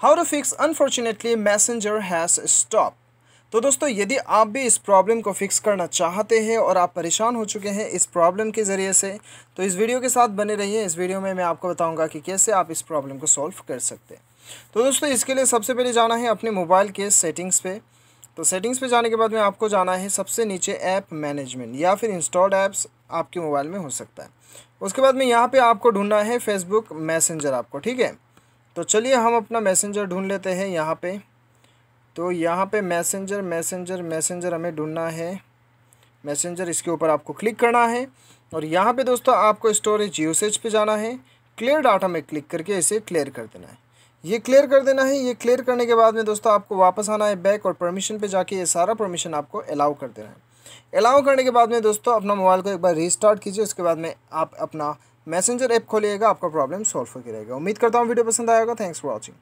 how to fix unfortunately messenger has stop तो दोस्तों यदि आप भी इस प्रॉब्लम को फिक्स करना चाहते हैं और आप परेशान हो चुके हैं इस प्रॉब्लम के ज़रिए से तो इस वीडियो के साथ बने रहिए इस वीडियो में मैं आपको बताऊंगा कि कैसे आप इस प्रॉब्लम को सॉल्व कर सकते हैं तो दोस्तों इसके लिए सबसे पहले जाना है अपने मोबाइल के सेटिंग्स पे तो सेटिंग्स पे जाने के बाद में आपको जाना है सबसे नीचे ऐप मैनेजमेंट या फिर इंस्टॉल्ड ऐप्स आपके मोबाइल में हो सकता है उसके बाद में यहाँ पर आपको ढूंढना है फेसबुक मैसेंजर आपको ठीक है तो चलिए हम अपना मैसेंजर ढूंढ लेते हैं यहाँ पे तो यहाँ पे मैसेंजर मैसेंजर मैसेंजर हमें ढूंढना है मैसेंजर इसके ऊपर आपको क्लिक करना है और यहाँ पे दोस्तों आपको स्टोरेज यूसेज पे जाना है क्लियर डाटा में क्लिक करके इसे क्लियर कर देना है ये क्लियर कर देना है ये क्लियर करने के बाद में दोस्तों आपको वापस आना है बैक और परमिशन पर जाके ये सारा परमिशन आपको अलाउ कर देना है अलाउ करने के बाद में दोस्तों अपना मोबाइल को एक बार रिस्टार्ट कीजिए उसके बाद में आप अपना मैसेंजर ऐप खोलिएगा आपका प्रॉब्लम सॉल्व होकर रहेगा उम्मीद करता हूँ वीडियो पसंद आएगा थैंक्स फॉर वॉचिंग